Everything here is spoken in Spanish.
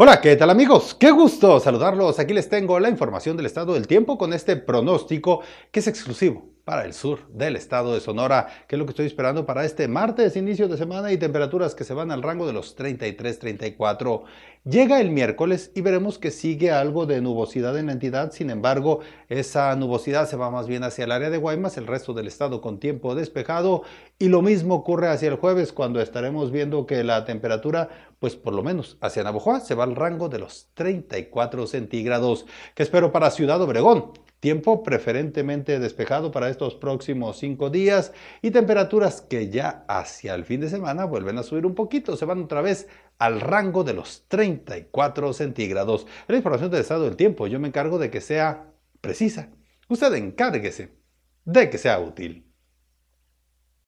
Hola, ¿qué tal amigos? Qué gusto saludarlos. Aquí les tengo la información del estado del tiempo con este pronóstico que es exclusivo para el sur del estado de Sonora, que es lo que estoy esperando para este martes, inicio de semana y temperaturas que se van al rango de los 33-34. Llega el miércoles y veremos que sigue algo de nubosidad en la entidad, sin embargo, esa nubosidad se va más bien hacia el área de Guaymas, el resto del estado con tiempo despejado y lo mismo ocurre hacia el jueves cuando estaremos viendo que la temperatura, pues por lo menos hacia Navojoa, se va al rango de los 34 centígrados, que espero para Ciudad Obregón Tiempo preferentemente despejado para estos próximos cinco días y temperaturas que ya hacia el fin de semana vuelven a subir un poquito, se van otra vez al rango de los 34 centígrados. La información del estado del tiempo yo me encargo de que sea precisa. Usted encárguese de que sea útil.